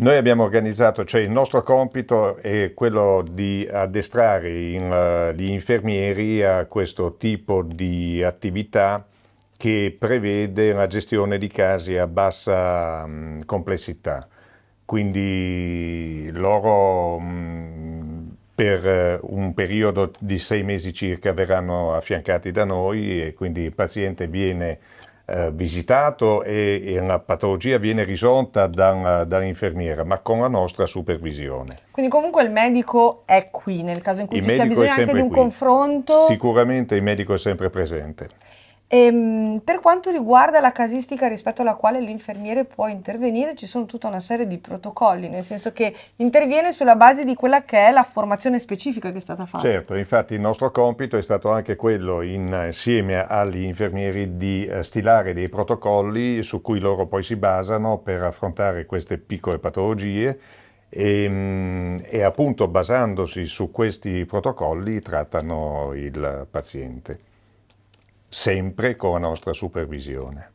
Noi abbiamo organizzato, cioè il nostro compito è quello di addestrare in, uh, gli infermieri a questo tipo di attività che prevede la gestione di casi a bassa mh, complessità. Quindi loro mh, per eh, un periodo di sei mesi circa verranno affiancati da noi e quindi il paziente viene eh, visitato e, e, la patologia viene risolta da, dall'infermiera, ma con la nostra supervisione. Quindi comunque il medico è qui nel caso in cui il ci sia bisogno anche di un qui. confronto? Sicuramente il medico è sempre presente. E, ehm, per quanto riguarda la casistica rispetto alla quale l'infermiere può intervenire, ci sono tutta una serie di protocolli, nel senso che interviene sulla base di quella che è la formazione specifica che è stata fatta. Certo, infatti il nostro compito è stato anche quello, insieme agli infermieri, di eh, stilare dei protocolli su cui loro poi si basano per affrontare queste piccole patologie. E, ehm, e, appunto basandosi su questi protocolli trattano il paziente sempre con la nostra supervisione.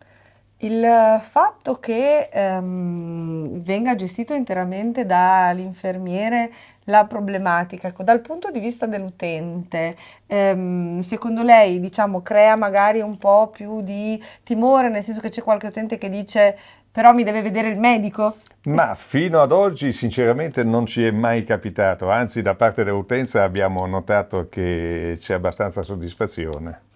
Il fatto che ehm, venga gestito interamente dall'infermiere la problematica, ecco, dal punto di vista dell'utente, ehm, secondo lei diciamo, crea magari un po' più di timore, nel senso che c'è qualche utente che dice però mi deve vedere il medico? Ma fino ad oggi sinceramente non ci è mai capitato, anzi da parte dell'utenza abbiamo notato che c'è abbastanza soddisfazione.